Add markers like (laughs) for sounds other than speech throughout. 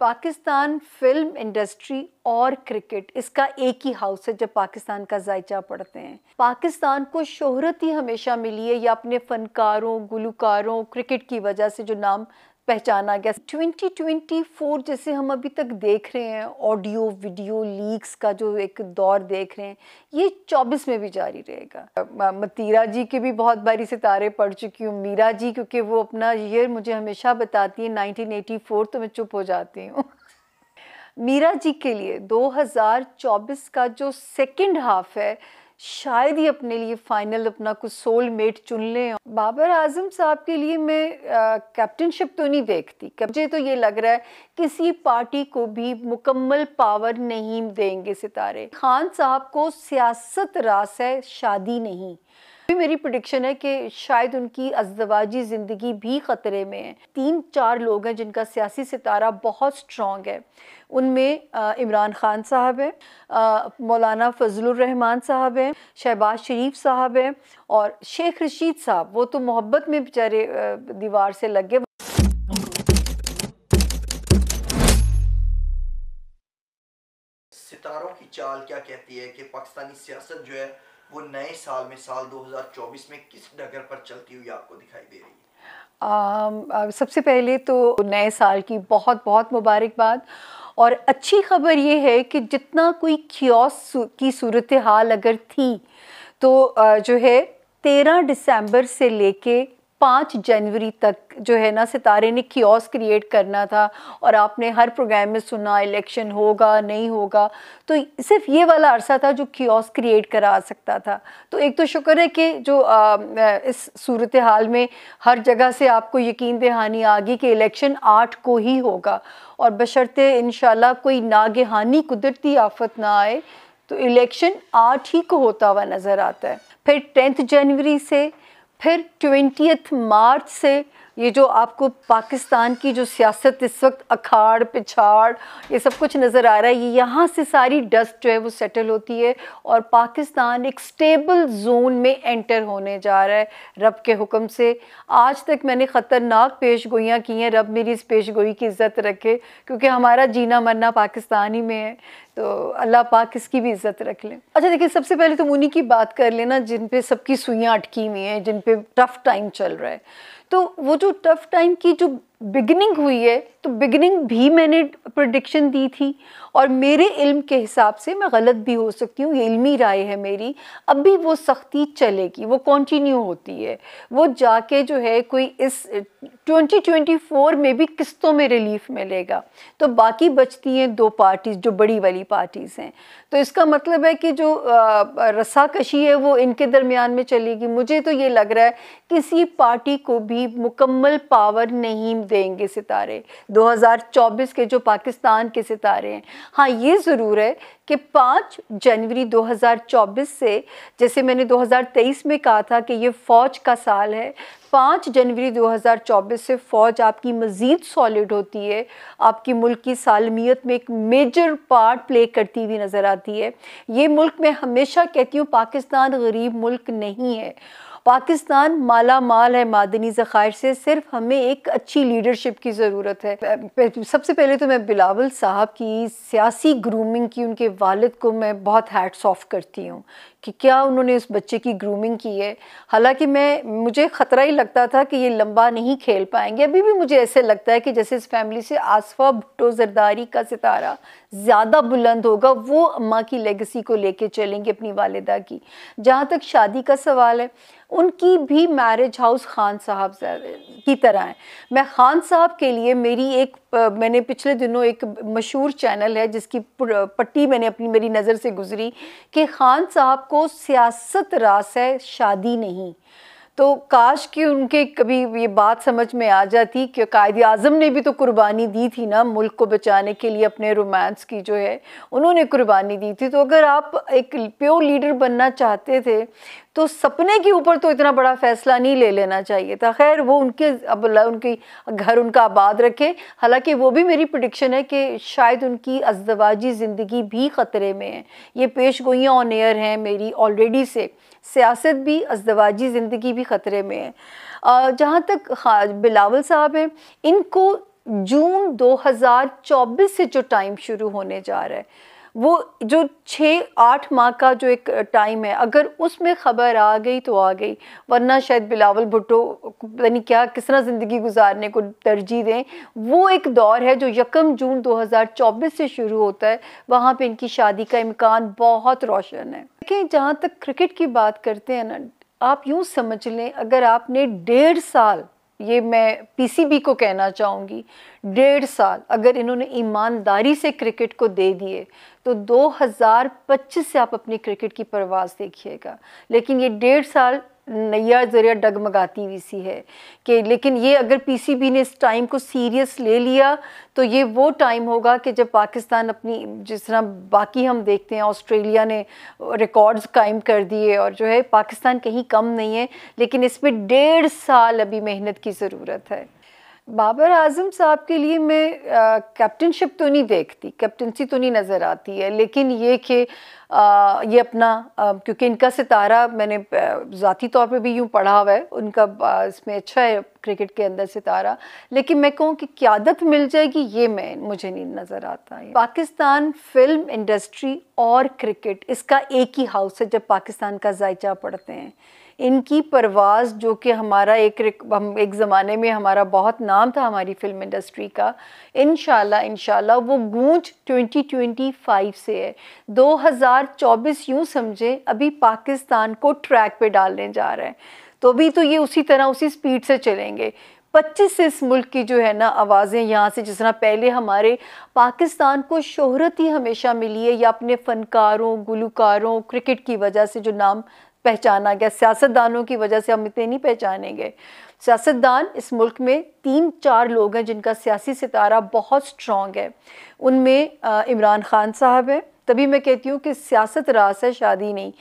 Pakistan film industry और cricket इसका एक ही हाउस है जब पाकिस्तान का जायचा पढ़ते हैं पाकिस्तान को शोहरत ही हमेशा मिली है या अपने फनकारों गुलकारों क्रिकेट की वजह से जो नाम पहचाना गया 2024 जैसे हम अभी तक देख रहे हैं ऑडियो वीडियो लीक्स का जो एक दौर देख रहे हैं ये 24 में भी जारी रहेगा मतीरा जी के भी बहुत बारी सितारे पड़ चुकी हूँ मीरा जी क्योंकि वो अपना ईयर मुझे हमेशा बताती है 1984 तो मैं चुप हो जाती हूँ मीरा जी के लिए 2024 का जो सेकंड हाफ है शायद ही अपने लिए फाइनल अपना कुछ सोल मेट चुन लें बाबर आजम साहब के लिए मैं कैप्टनशिप तो नहीं देखती मुझे तो ये लग रहा है किसी पार्टी को भी मुकम्मल पावर नहीं देंगे सितारे खान साहब को सियासत रास है शादी नहीं भी मेरी प्रडिक्शन है कि शायद उनकी अजदवाजी ज़िंदगी भी ख़तरे में है तीन चार लोग हैं जिनका सियासी सितारा बहुत स्ट्रॉन्ग है उनमें इमरान ख़ान साहब हैं मौलाना फजलरहमान साहब हैं शहबाज शरीफ साहब हैं और शेख रशीद साहब वो तो मोहब्बत में बेचारे दीवार से लग गए सितारों की चाल क्या कहती है कि पाकिस्तानी सियासत जो है वो नए साल में साल 2024 में किस डगर पर चलती हुई आपको दिखाई दे रही है आ, सबसे पहले तो नए साल की बहुत बहुत मुबारकबाद और अच्छी खबर ये है कि जितना कोई क्योस की सूरत हाल अगर थी तो जो है तेरह दिसंबर से लेके पाँच जनवरी तक जो है ना सितारे ने क्योस क्रिएट करना था और आपने हर प्रोग्राम में सुना इलेक्शन होगा नहीं होगा तो सिर्फ ये वाला अरसा था जो क्योस क्रिएट करा सकता था तो एक तो शुक्र है कि जो आ, इस सूरत हाल में हर जगह से आपको यकीन दहानी आ गई कि इलेक्शन आठ को ही होगा और बशर्ते इन कोई नागहानी कुदरती आफत ना आए तो इलेक्शन आठ ही को होता हुआ नज़र आता है फिर टेंथ जनवरी से फिर ट्वेंटियथ मार्च से ये जो आपको पाकिस्तान की जो सियासत इस वक्त अखाड़ पिछाड़ ये सब कुछ नज़र आ रहा है ये यहाँ से सारी डस्ट जो है वो सेटल होती है और पाकिस्तान एक स्टेबल जोन में एंटर होने जा रहा है रब के हुक्म से आज तक मैंने ख़तरनाक पेश गोइयाँ की हैं रब मेरी इस पेश गोई की इज़्ज़त रखे क्योंकि हमारा जीना मरना पाकिस्तान ही में है तो अल्लाह पाक इसकी भी इज़्ज़त रख लें अच्छा देखिए सबसे पहले तो उन्हीं की बात कर लेना जिन पे सबकी सुइयाँ अटकी हुई हैं जिन पे टफ़ टाइम चल रहा है तो वो जो टफ टाइम की जो बिगनिंग हुई है तो बिगनिंग भी मैंने प्रडिक्शन दी थी और मेरे इल्म के हिसाब से मैं गलत भी हो सकती हूँ ये इल्मी राय है मेरी अब भी वो सख्ती चलेगी वो कंटिन्यू होती है वो जाके जो है कोई इस 2024 में भी किस्तों में रिलीफ मिलेगा तो बाकी बचती हैं दो पार्टीज़ जो बड़ी वाली पार्टीज़ हैं तो इसका मतलब है कि जो रसाकशी है वो इनके दरमियान में चलेगी मुझे तो ये लग रहा है किसी पार्टी को भी मुकम्मल पावर नहीं देंगे सितारे 2024 के जो पाकिस्तान के सितारे हैं हाँ ये ज़रूर है कि 5 जनवरी 2024 से जैसे मैंने 2023 में कहा था कि ये फ़ौज का साल है 5 जनवरी 2024 से फ़ौज आपकी मज़ीद सॉलिड होती है आपकी मुल्क की सालमियत में एक मेजर पार्ट प्ले करती हुई नज़र आती है ये मुल्क मैं हमेशा कहती हूँ पाकिस्तान गरीब मुल्क नहीं है पाकिस्तान माला माल है मादनी ज़ख़ायर से सिर्फ हमें एक अच्छी लीडरशिप की ज़रूरत है सबसे पहले तो मैं बिलावल साहब की सियासी ग्रूमिंग की उनके वालिद को मैं बहुत हैट्स ऑफ करती हूँ कि क्या उन्होंने उस बच्चे की ग्रूमिंग की है हालांकि मैं मुझे ख़तरा ही लगता था कि ये लंबा नहीं खेल पाएंगे अभी भी मुझे ऐसे लगता है कि जैसे इस फैमिली से आसफा भुट्टो जरदारी का सितारा ज़्यादा बुलंद होगा वो अम्मा की लेगेसी को लेके चलेंगे अपनी वालदा की जहाँ तक शादी का सवाल है उनकी भी मैरिज हाउस खान साहब की तरह हैं मैं ख़ान साहब के लिए मेरी एक मैंने पिछले दिनों एक मशहूर चैनल है जिसकी पट्टी मैंने अपनी मेरी नज़र से गुजरी कि ख़ान साहब को सियासत रास है शादी नहीं तो काश कि उनके कभी ये बात समझ में आ जाती कि कायद अज़म ने भी तो कुर्बानी दी थी ना मुल्क को बचाने के लिए अपने रोमांस की जो है उन्होंने कुर्बानी दी थी तो अगर आप एक प्योर लीडर बनना चाहते थे तो सपने के ऊपर तो इतना बड़ा फैसला नहीं ले लेना चाहिए था खैर वो उनके अब उनकी घर उनका आबाद रखे हालांकि वो भी मेरी प्रडिक्शन है कि शायद उनकी अजदवाजी ज़िंदगी भी ख़तरे में है ये पेश गोइयाँ ऑन एयर हैं मेरी ऑलरेडी से सियासत भी अजदवाजी ज़िंदगी भी ख़तरे में है जहाँ तक बिलावल साहब हैं इनको जून 2024 से जो टाइम शुरू होने जा रहा है वो जो छः आठ माह का जो एक टाइम है अगर उसमें ख़बर आ गई तो आ गई वरना शायद बिलावल भुट्टो यानी क्या किस तरह ज़िंदगी गुजारने को तरजीह दें वो एक दौर है जो यकम जून 2024 से शुरू होता है वहाँ पे इनकी शादी का इम्कान बहुत रोशन है देखिए जहाँ तक क्रिकेट की बात करते हैं ना आप यूँ समझ लें अगर आपने डेढ़ साल ये मैं पीसीबी को कहना चाहूँगी डेढ़ साल अगर इन्होंने ईमानदारी से क्रिकेट को दे दिए तो 2025 से आप अपनी क्रिकेट की परवाज देखिएगा लेकिन ये डेढ़ साल नैया जरिया डगमगाती हुई सी है कि लेकिन ये अगर पीसीबी ने इस टाइम को सीरियस ले लिया तो ये वो टाइम होगा कि जब पाकिस्तान अपनी जिस तरह बाकी हम देखते हैं ऑस्ट्रेलिया ने रिकॉर्ड्स कायम कर दिए और जो है पाकिस्तान कहीं कम नहीं है लेकिन इस पर डेढ़ साल अभी मेहनत की ज़रूरत है बाबर आजम साहब के लिए मैं कैप्टनशिप तो नहीं देखती कैप्टनसी तो नहीं नज़र आती है लेकिन ये कि ये अपना क्योंकि इनका सितारा मैंने ज़ाती तौर पे भी यूँ पढ़ा हुआ है उनका इसमें अच्छा है क्रिकेट के अंदर सितारा लेकिन मैं कहूँ कि क्यादत मिल जाएगी ये मैं मुझे नहीं नज़र आता है पाकिस्तान फिल्म इंडस्ट्री और क्रिकेट इसका एक ही हाउस है जब पाकिस्तान का जायचा पढ़ते हैं इनकी परवाज़ जो कि हमारा एक हम एक ज़माने में हमारा बहुत नाम था हमारी फ़िल्म इंडस्ट्री का इन शाह वो गूंज 2025 से है 2024 यूँ समझे अभी पाकिस्तान को ट्रैक पे डालने जा रहा है तो अभी तो ये उसी तरह उसी स्पीड से चलेंगे पच्चीस इस मुल्क की जो है ना आवाज़ें यहाँ से जिस तरह पहले हमारे पाकिस्तान को शोहरत ही हमेशा मिली है या अपने फ़नकारों गुलकारों क्रिकेट की वजह से जो नाम पहचाना गया सियासतदानों की वजह से हम इतने नहीं पहचाने गए सियासतदान इस मुल्क में तीन चार लोग हैं जिनका सियासी सितारा बहुत स्ट्रॉन्ग है उनमें इमरान खान साहब हैं तभी मैं कहती हूँ कि सियासत रास है शादी नहीं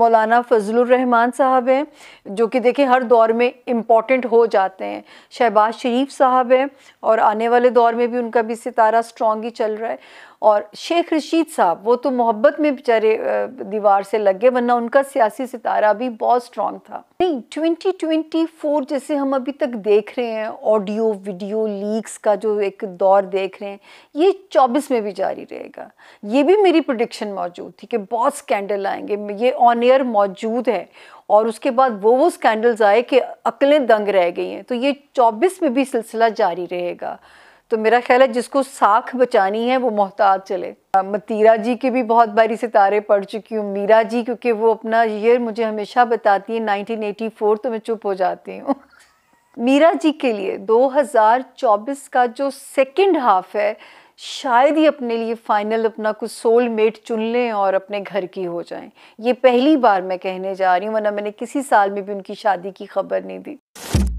मौलाना फजलरहमान साहब हैं जो कि देखें हर दौर में इम्पॉर्टेंट हो जाते हैं शहबाज शरीफ साहब हैं और आने वाले दौर में भी उनका भी सितारा स्ट्रॉन्ग ही चल रहा है और शेख रशीद साहब वो तो मोहब्बत में बेचारे दीवार से लग गए वरना उनका सियासी सितारा भी बहुत स्ट्रांग था नहीं 2024 जैसे हम अभी तक देख रहे हैं ऑडियो वीडियो लीक्स का जो एक दौर देख रहे हैं ये 24 में भी जारी रहेगा ये भी मेरी प्रोडिक्शन मौजूद थी कि बहुत स्कैंडल आएंगे ये ऑन एयर मौजूद है और उसके बाद वो वो स्कैंडल्स आए कि अकलें दंग रह गई हैं तो ये 24 में भी सिलसिला जारी रहेगा तो मेरा ख्याल है जिसको साख बचानी है वो मोहताज चले मतीरा जी के भी बहुत बारी सितारे पढ़ चुकी हूँ मीरा जी क्योंकि वो अपना ईयर मुझे हमेशा बताती है 1984 तो मैं चुप हो जाती हूँ (laughs) मीरा जी के लिए 2024 का जो सेकंड हाफ है शायद ही अपने लिए फाइनल अपना कुछ सोल मेट चुन लें और अपने घर की हो जाएं ये पहली बार मैं कहने जा रही हूँ वरना मैंने किसी साल में भी उनकी शादी की खबर नहीं दी